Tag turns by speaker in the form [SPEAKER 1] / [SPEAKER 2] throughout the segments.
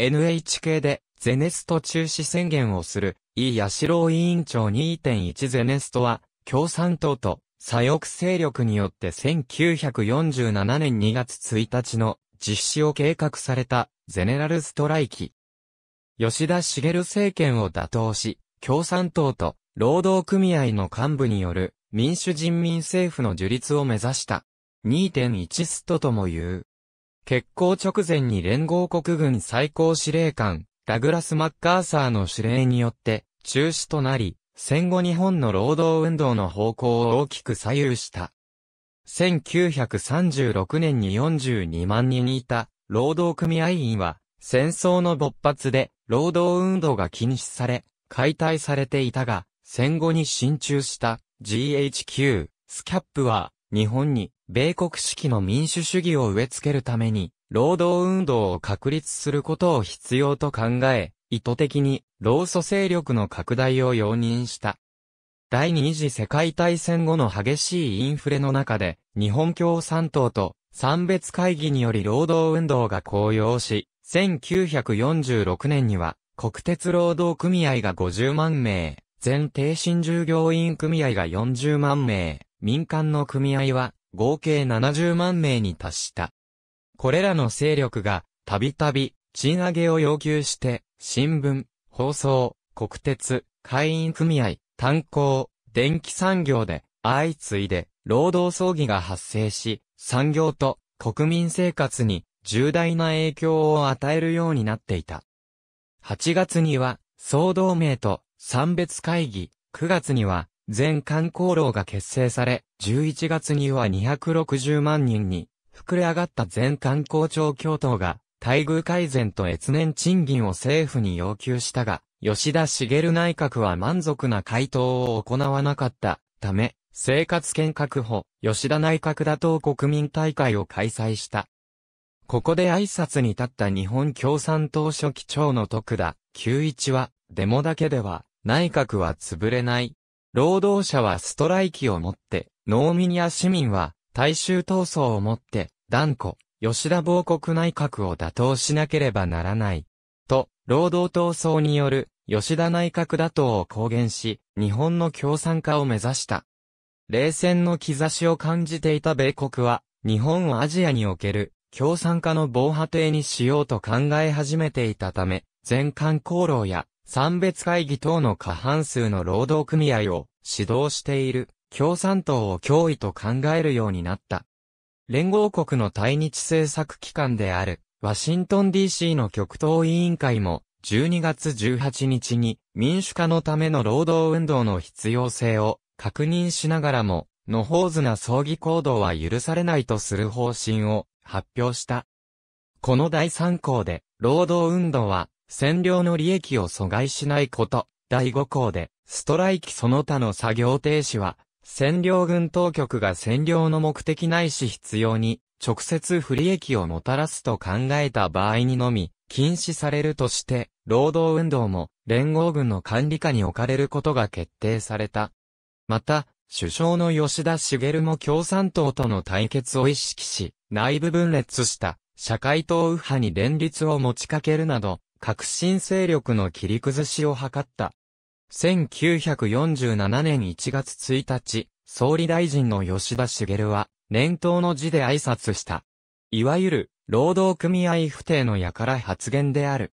[SPEAKER 1] NHK でゼネスト中止宣言をする、イ・ヤシロウ委員長2.1ゼネストは、共産党と左翼勢力によって1947年2月1日の実施を計画されたゼネラルストライキ。吉田茂政権を打倒し、共産党と労働組合の幹部による民主人民政府の樹立を目指した。2.1ストとも言う。決行直前に連合国軍最高司令官、ダグラス・マッカーサーの指令によって中止となり、戦後日本の労働運動の方向を大きく左右した。1936年に42万人いた労働組合員は戦争の勃発で労働運動が禁止され解体されていたが戦後に進駐した GHQ スキャップは日本に米国式の民主主義を植え付けるために、労働運動を確立することを必要と考え、意図的に労組勢力の拡大を容認した。第二次世界大戦後の激しいインフレの中で、日本共産党と産別会議により労働運動が高揚し、1946年には国鉄労働組合が50万名、全低身従業員組合が40万名、民間の組合は合計70万名に達した。これらの勢力がたびたび賃上げを要求して、新聞、放送、国鉄、会員組合、炭鉱、電気産業で相次いで労働争議が発生し、産業と国民生活に重大な影響を与えるようになっていた。8月には、総同盟と三別会議、9月には、全観光労が結成され、11月には260万人に膨れ上がった全観光庁共闘が、待遇改善と越年賃金を政府に要求したが、吉田茂内閣は満足な回答を行わなかったため、生活圏確保、吉田内閣打倒国民大会を開催した。ここで挨拶に立った日本共産党書記長の徳田、九一は、デモだけでは、内閣は潰れない、労働者はストライキをもって、農民や市民は大衆闘争をもって、断固、吉田防国内閣を打倒しなければならない。と、労働闘争による吉田内閣打倒を公言し、日本の共産化を目指した。冷戦の兆しを感じていた米国は、日本をアジアにおける共産化の防波堤にしようと考え始めていたため、全艦航路や産別会議等の過半数の労働組合を指導している共産党を脅威と考えるようになった。連合国の対日政策機関であるワシントン DC の極東委員会も12月18日に民主化のための労働運動の必要性を確認しながらも、のほうずな葬儀行動は許されないとする方針を発表した。この第3項で、労働運動は占領の利益を阻害しないこと。第5項で、ストライキその他の作業停止は、占領軍当局が占領の目的ないし必要に、直接不利益をもたらすと考えた場合にのみ、禁止されるとして、労働運動も連合軍の管理下に置かれることが決定された。また、首相の吉田茂も共産党との対決を意識し、内部分裂した社会党右派に連立を持ちかけるなど、革新勢力の切り崩しを図った。1947年1月1日、総理大臣の吉田茂は、年頭の字で挨拶した。いわゆる、労働組合不定のやから発言である。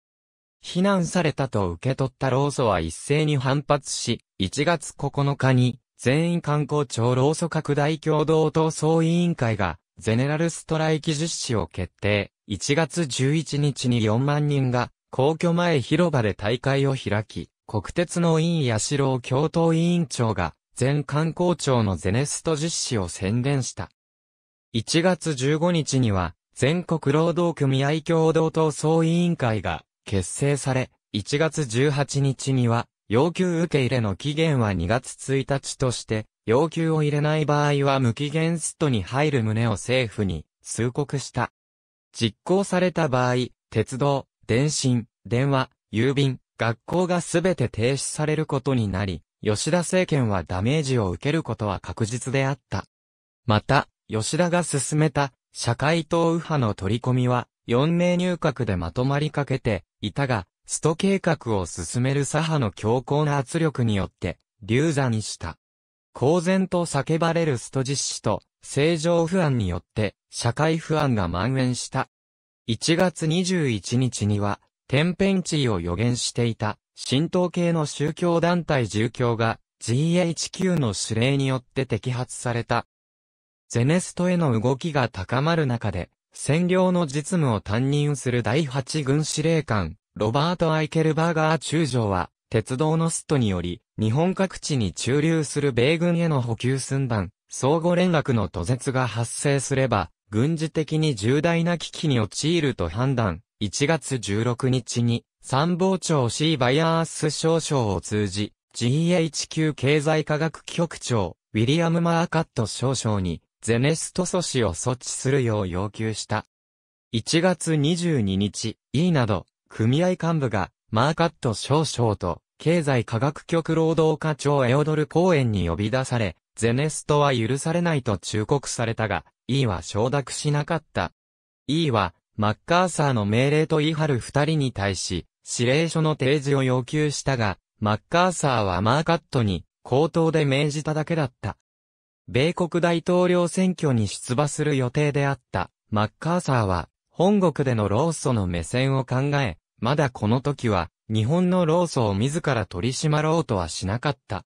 [SPEAKER 1] 非難されたと受け取った労組は一斉に反発し、1月9日に、全員観光庁労組拡大共同闘争委員会が、ゼネラルストライキ実施を決定。1月11日に4万人が皇居前広場で大会を開き、国鉄の委員八郎教頭委員長が、前観光庁のゼネスト実施を宣言した。1月15日には、全国労働組合協同闘争委員会が結成され、1月18日には、要求受け入れの期限は2月1日として、要求を入れない場合は無期限ストに入る旨を政府に通告した。実行された場合、鉄道、電信、電話、郵便、学校がすべて停止されることになり、吉田政権はダメージを受けることは確実であった。また、吉田が進めた社会党右派の取り込みは4名入閣でまとまりかけていたが、スト計画を進める左派の強硬な圧力によって流座にした。公然と叫ばれるスト実施と、正常不安によって社会不安が蔓延した1月21日には、天変地異を予言していた、神道系の宗教団体住教が、GHQ の指令によって摘発された。ゼネストへの動きが高まる中で、占領の実務を担任する第8軍司令官、ロバート・アイケルバーガー中将は、鉄道のストにより、日本各地に駐留する米軍への補給寸断、相互連絡の途絶が発生すれば、軍事的に重大な危機に陥ると判断、1月16日に、参謀長 C バイアース少将を通じ、GHQ 経済科学局長、ウィリアム・マーカット少将に、ゼネスト阻止を措置するよう要求した。1月22日、E など、組合幹部が、マーカット少将と、経済科学局労働課長エオドル公園に呼び出され、ゼネストは許されないと忠告されたが、E は承諾しなかった。E は、マッカーサーの命令とイハル二人に対し、指令書の提示を要求したが、マッカーサーはマーカットに、口頭で命じただけだった。米国大統領選挙に出馬する予定であった、マッカーサーは、本国での労組の目線を考え、まだこの時は、日本の労組を自ら取り締まろうとはしなかった。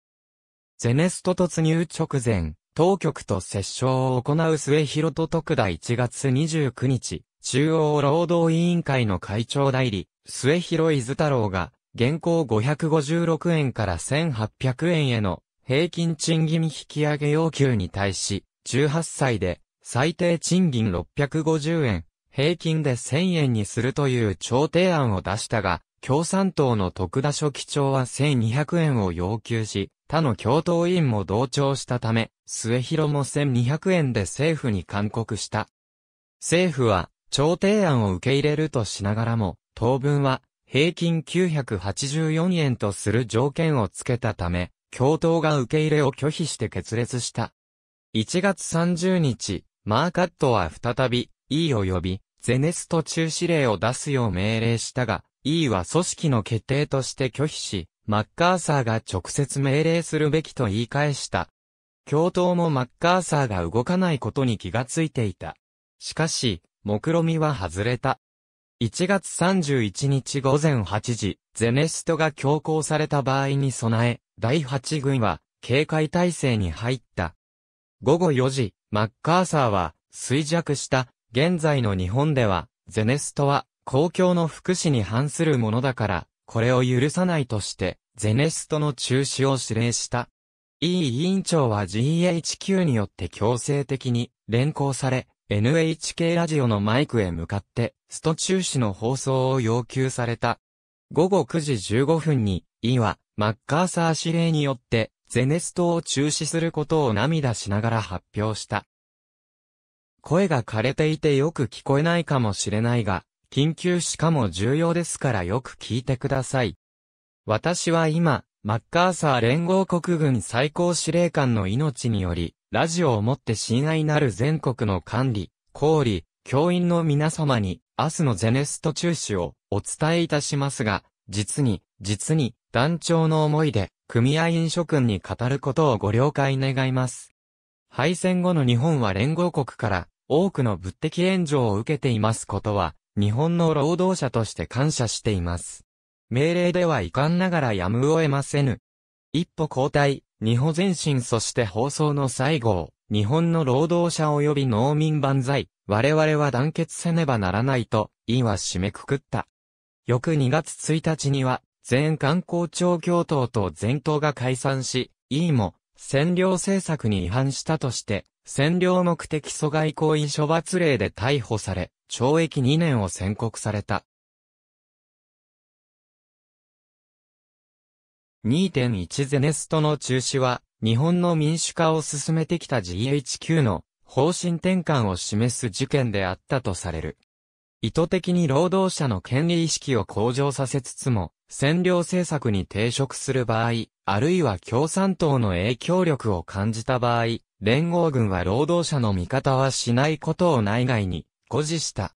[SPEAKER 1] ゼネスト突入直前、当局と折衝を行う末広と徳田1月29日、中央労働委員会の会長代理、末広伊豆太郎が、現行556円から1800円への平均賃金引き上げ要求に対し、18歳で最低賃金650円、平均で1000円にするという調停案を出したが、共産党の徳田書記長は1200円を要求し、他の共闘員も同調したため、末広も1200円で政府に勧告した。政府は、調停案を受け入れるとしながらも、当分は、平均984円とする条件をつけたため、共闘が受け入れを拒否して決裂した。1月30日、マーカットは再び、E 及び、ゼネスト中止令を出すよう命令したが、E は組織の決定として拒否し、マッカーサーが直接命令するべきと言い返した。教頭もマッカーサーが動かないことに気がついていた。しかし、目論みは外れた。1月31日午前8時、ゼネストが強行された場合に備え、第8軍は警戒態勢に入った。午後4時、マッカーサーは衰弱した、現在の日本では、ゼネストは公共の福祉に反するものだから、これを許さないとして、ゼネストの中止を指令した。E 委員長は GHQ によって強制的に連行され、NHK ラジオのマイクへ向かって、スト中止の放送を要求された。午後9時15分に、E は、マッカーサー指令によって、ゼネストを中止することを涙しながら発表した。声が枯れていてよく聞こえないかもしれないが、緊急しかも重要ですからよく聞いてください。私は今、マッカーサー連合国軍最高司令官の命により、ラジオをもって親愛なる全国の管理、公理、教員の皆様に、明日のゼネスト中止をお伝えいたしますが、実に、実に、団長の思いで、組合員諸君に語ることをご了解願います。敗戦後の日本は連合国から、多くの物的援助を受けていますことは、日本の労働者として感謝しています。命令では遺憾ながらやむを得ませぬ。一歩交代、二歩前進そして放送の最後、日本の労働者及び農民万歳、我々は団結せねばならないと、委員は締めくくった。翌2月1日には、全観光庁共闘と全党が解散し、委員も、占領政策に違反したとして、占領目的阻害行為処罰令で逮捕され、懲役2年を宣告された。2.1ゼネストの中止は、日本の民主化を進めてきた GHQ の方針転換を示す事件であったとされる。意図的に労働者の権利意識を向上させつつも、占領政策に抵触する場合、あるいは共産党の影響力を感じた場合、連合軍は労働者の味方はしないことを内外に誇示した。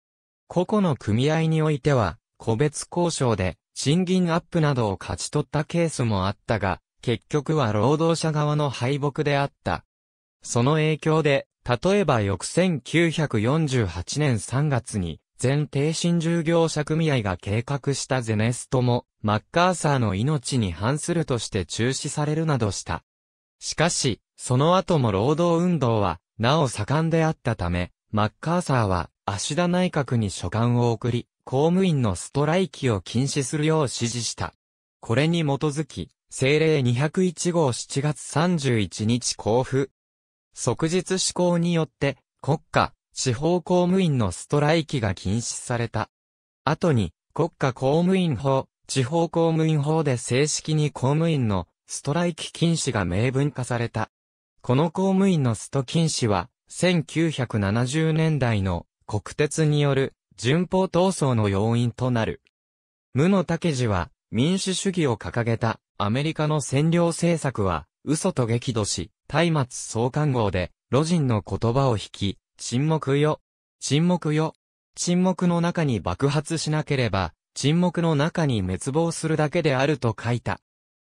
[SPEAKER 1] 個々の組合においては、個別交渉で賃金アップなどを勝ち取ったケースもあったが、結局は労働者側の敗北であった。その影響で、例えば翌1948年3月に、全低薪従業者組合が計画したゼネストも、マッカーサーの命に反するとして中止されるなどした。しかし、その後も労働運動は、なお盛んであったため、マッカーサーは、足田内閣に書簡を送り、公務員のストライキを禁止するよう指示した。これに基づき、政令201号7月31日交付。即日施行によって、国家、地方公務員のストライキが禁止された。後に、国家公務員法、地方公務員法で正式に公務員のストライキ禁止が明文化された。この公務員のスト禁止は、1970年代の国鉄による順法闘争の要因となる。無野武次は民主主義を掲げたアメリカの占領政策は嘘と激怒し、松明創刊号で路人の言葉を引き、沈黙よ、沈黙よ、沈黙の中に爆発しなければ、沈黙の中に滅亡するだけであると書いた。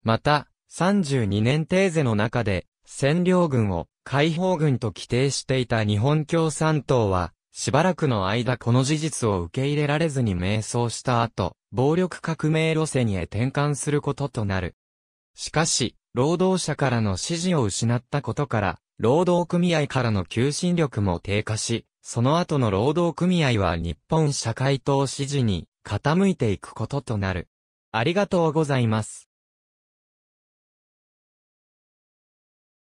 [SPEAKER 1] また、32年テーゼの中で占領軍を解放軍と規定していた日本共産党は、しばらくの間この事実を受け入れられずに迷走した後、暴力革命路線へ転換することとなる。しかし、労働者からの支持を失ったことから、労働組合からの求心力も低下し、その後の労働組合は日本社会党支持に傾いていくこととなる。ありがとうございます。